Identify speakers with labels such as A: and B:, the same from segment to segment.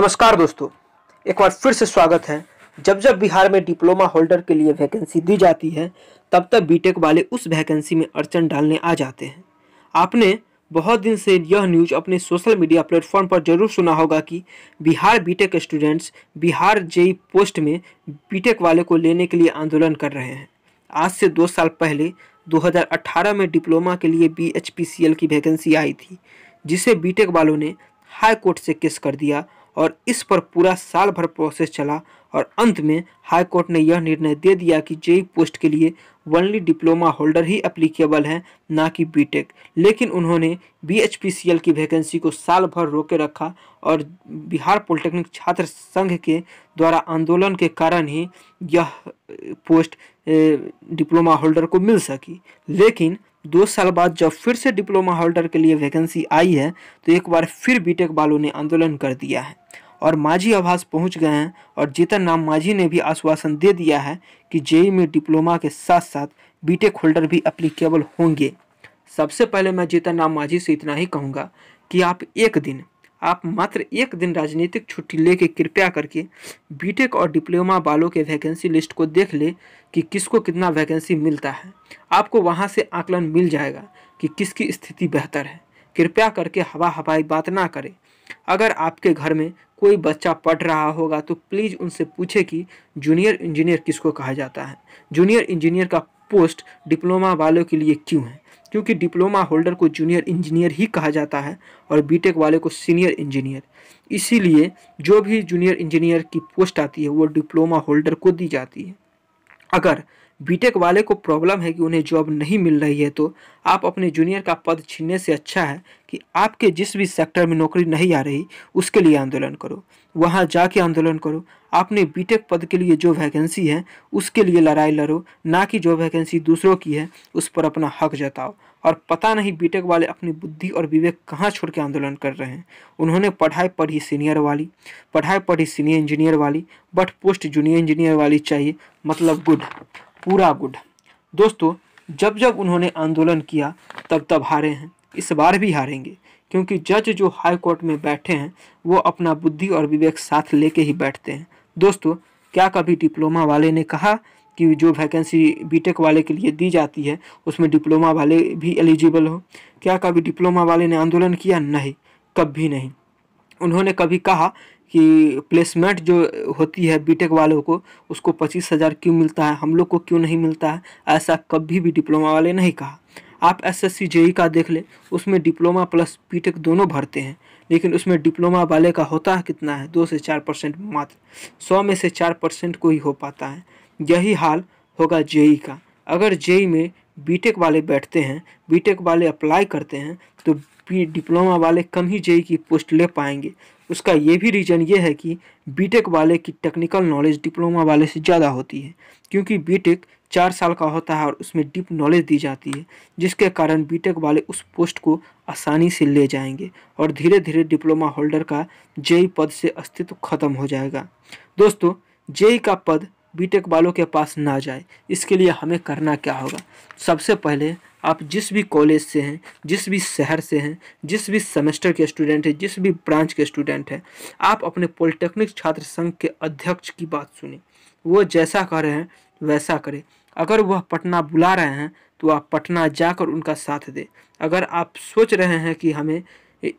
A: नमस्कार दोस्तों एक बार फिर से स्वागत है जब जब बिहार में डिप्लोमा होल्डर के लिए वैकेंसी दी जाती है तब तक बीटेक वाले उस वैकेंसी में अड़चन डालने आ जाते हैं आपने बहुत दिन से यह न्यूज अपने सोशल मीडिया प्लेटफॉर्म पर जरूर सुना होगा कि Bihar BTech students Bihar JE post में बीटेक वाले को लेने के लिए आंदोलन कर रहे हैं आज से दो साल पहले 2018 में डिप्लोमा के लिए बी की वैकेंसी आई थी जिसे बीटेक वालों ने हाई कोर्ट से केस कर दिया और इस पर पूरा साल भर प्रोसेस चला और अंत में हाई कोर्ट ने यह निर्णय दे दिया कि जेई पोस्ट के लिए वनली डिप्लोमा होल्डर ही अप्लीकेबल हैं ना कि बीटेक लेकिन उन्होंने बी की वैकेंसी को साल भर रोके रखा और बिहार पॉलिटेक्निक छात्र संघ के द्वारा आंदोलन के कारण ही यह पोस्ट डिप्लोमा होल्डर को मिल सकी लेकिन दो साल बाद जब फिर से डिप्लोमा होल्डर के लिए वैकेंसी आई है तो एक बार फिर बीटेक वालों ने आंदोलन कर दिया है और माझी आवास पहुंच गए हैं और जीतन नाम माझी ने भी आश्वासन दे दिया है कि जेई में डिप्लोमा के साथ साथ बीटेक होल्डर भी अप्लीकेबल होंगे सबसे पहले मैं जीतन नाम माझी से इतना ही कहूँगा कि आप एक दिन आप मात्र एक दिन राजनीतिक छुट्टी लेके कृपया करके बीटेक और डिप्लोमा वालों के वैकेंसी लिस्ट को देख ले कि किसको कितना वैकेंसी मिलता है आपको वहाँ से आकलन मिल जाएगा कि किसकी स्थिति बेहतर है कृपया करके हवा हवाई बात ना करें अगर आपके घर में कोई बच्चा पढ़ रहा होगा तो प्लीज़ उनसे पूछे कि जूनियर इंजीनियर किसको कहा जाता है जूनियर इंजीनियर का पोस्ट डिप्लोमा वालों के लिए क्यों है क्योंकि डिप्लोमा होल्डर को जूनियर इंजीनियर ही कहा जाता है और बीटेक वाले को सीनियर इंजीनियर इसीलिए जो भी जूनियर इंजीनियर की पोस्ट आती है वो डिप्लोमा होल्डर को दी जाती है अगर बीटेक वाले को प्रॉब्लम है कि उन्हें जॉब नहीं मिल रही है तो आप अपने जूनियर का पद छीनने से अच्छा है कि आपके जिस भी सेक्टर में नौकरी नहीं आ रही उसके लिए आंदोलन करो वहाँ जाके आंदोलन करो आपने बीटेक पद के लिए जो वैकेंसी है उसके लिए लड़ाई लड़ो ना कि जो वैकेंसी दूसरों की है उस पर अपना हक जताओ और पता नहीं बीटेक वाले अपनी बुद्धि और विवेक कहाँ छोड़ के आंदोलन कर रहे हैं उन्होंने पढ़ाई पढ़ी सीनियर वाली पढ़ाई पढ़ी सीनियर इंजीनियर वाली बट पोस्ट जूनियर इंजीनियर वाली चाहिए मतलब गुड पूरा गुड दोस्तों जब जब उन्होंने आंदोलन किया तब तब हारे हैं इस बार भी हारेंगे क्योंकि जज जो हाई कोर्ट में बैठे हैं वो अपना बुद्धि और विवेक साथ लेके ही बैठते हैं दोस्तों क्या कभी डिप्लोमा वाले ने कहा कि जो वैकेंसी बीटेक वाले के लिए दी जाती है उसमें डिप्लोमा वाले भी एलिजिबल हो क्या कभी डिप्लोमा वाले ने आंदोलन किया नहीं कभी नहीं उन्होंने कभी कहा कि प्लेसमेंट जो होती है बीटेक वालों को उसको पच्चीस हज़ार क्यों मिलता है हम लोग को क्यों नहीं मिलता है ऐसा कभी भी डिप्लोमा वाले नहीं कहा आप एस एस सी का देख लें उसमें डिप्लोमा प्लस बीटेक दोनों भरते हैं लेकिन उसमें डिप्लोमा वाले का होता है कितना है दो से चार परसेंट मात्र सौ में से चार परसेंट को ही हो पाता है यही हाल होगा जेई e का अगर जेई e में बीटेक वाले बैठते हैं बीटेक वाले अप्लाई करते हैं तो डिप्लोमा वाले कम ही जेई e की पोस्ट ले पाएंगे उसका ये भी रीज़न ये है कि बीटेक वाले की टेक्निकल नॉलेज डिप्लोमा वाले से ज़्यादा होती है क्योंकि बीटेक चार साल का होता है और उसमें डीप नॉलेज दी जाती है जिसके कारण बीटेक वाले उस पोस्ट को आसानी से ले जाएंगे और धीरे धीरे डिप्लोमा होल्डर का जेई e पद से अस्तित्व खत्म हो जाएगा दोस्तों जेई e का पद बीटेक वालों के पास ना जाए इसके लिए हमें करना क्या होगा सबसे पहले आप जिस भी कॉलेज से हैं जिस भी शहर से हैं जिस भी सेमेस्टर के स्टूडेंट हैं जिस भी ब्रांच के स्टूडेंट हैं आप अपने पॉलिटेक्निक छात्र संघ के अध्यक्ष की बात सुने वो जैसा कर रहे हैं वैसा करें अगर वह पटना बुला रहे हैं तो आप पटना जाकर उनका साथ दें अगर आप सोच रहे हैं कि हमें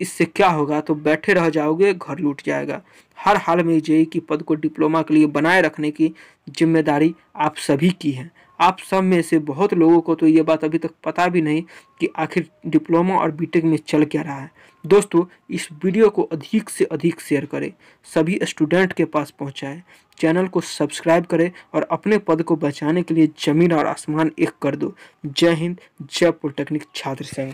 A: इससे क्या होगा तो बैठे रह जाओगे घर लूट जाएगा हर हाल में जेई की पद को डिप्लोमा के लिए बनाए रखने की जिम्मेदारी आप सभी की है आप सब में से बहुत लोगों को तो ये बात अभी तक पता भी नहीं कि आखिर डिप्लोमा और बीटेक में चल क्या रहा है दोस्तों इस वीडियो को अधिक से अधिक शेयर करें सभी स्टूडेंट के पास पहुंचाएं चैनल को सब्सक्राइब करें और अपने पद को बचाने के लिए ज़मीन और आसमान एक कर दो जय हिंद जय पॉलिटेक्निक छात्र संघ